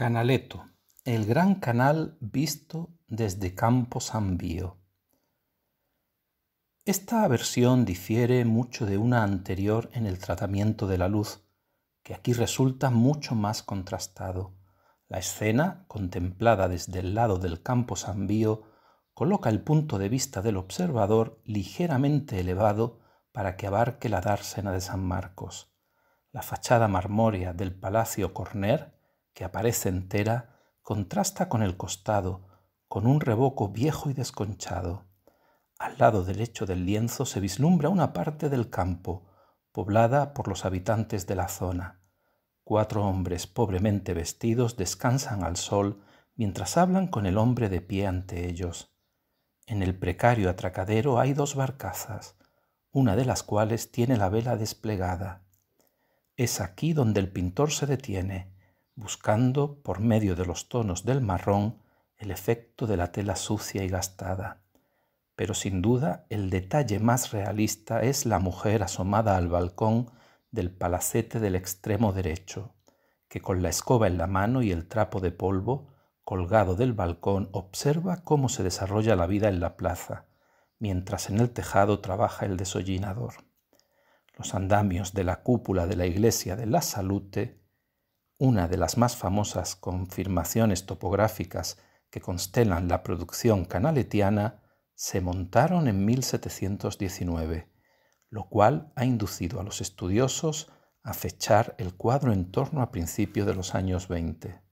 Canaleto, el gran canal visto desde Campo San Esta versión difiere mucho de una anterior en el tratamiento de la luz, que aquí resulta mucho más contrastado. La escena, contemplada desde el lado del Campo San coloca el punto de vista del observador ligeramente elevado para que abarque la dársena de San Marcos. La fachada marmórea del Palacio Corner que aparece entera contrasta con el costado, con un revoco viejo y desconchado. Al lado derecho del lienzo se vislumbra una parte del campo, poblada por los habitantes de la zona. Cuatro hombres pobremente vestidos descansan al sol mientras hablan con el hombre de pie ante ellos. En el precario atracadero hay dos barcazas, una de las cuales tiene la vela desplegada. Es aquí donde el pintor se detiene, buscando, por medio de los tonos del marrón, el efecto de la tela sucia y gastada. Pero sin duda el detalle más realista es la mujer asomada al balcón del palacete del extremo derecho, que con la escoba en la mano y el trapo de polvo, colgado del balcón, observa cómo se desarrolla la vida en la plaza, mientras en el tejado trabaja el desollinador. Los andamios de la cúpula de la iglesia de la Salute una de las más famosas confirmaciones topográficas que constelan la producción canaletiana, se montaron en 1719, lo cual ha inducido a los estudiosos a fechar el cuadro en torno a principios de los años 20.